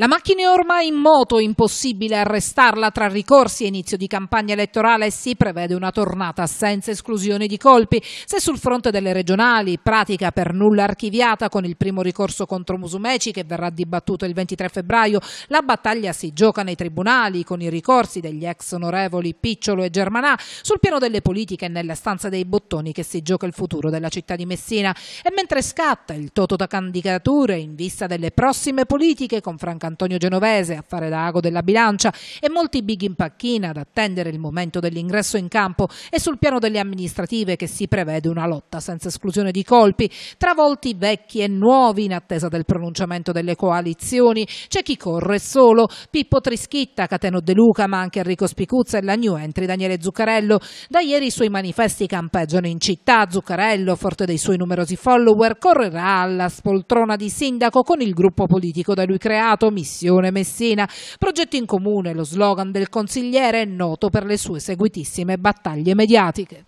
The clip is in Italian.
La macchina è ormai in moto, impossibile arrestarla tra ricorsi e inizio di campagna elettorale si prevede una tornata senza esclusione di colpi. Se sul fronte delle regionali, pratica per nulla archiviata con il primo ricorso contro Musumeci che verrà dibattuto il 23 febbraio, la battaglia si gioca nei tribunali con i ricorsi degli ex onorevoli Picciolo e Germanà, sul piano delle politiche e nella stanza dei bottoni che si gioca il futuro della città di Messina. E mentre scatta il toto da candidature in vista delle prossime politiche con Franca Antonio Genovese a fare da ago della bilancia e molti big in panchina ad attendere il momento dell'ingresso in campo e sul piano delle amministrative che si prevede una lotta senza esclusione di colpi, travolti vecchi e nuovi in attesa del pronunciamento delle coalizioni, c'è chi corre solo, Pippo Trischitta, Cateno De Luca ma anche Enrico Spicuzza e la new entry Daniele Zuccarello, da ieri i suoi manifesti campeggiano in città, Zuccarello, forte dei suoi numerosi follower, correrà alla spoltrona di sindaco con il gruppo politico da lui creato missione Messina, progetto in comune, lo slogan del consigliere è noto per le sue seguitissime battaglie mediatiche.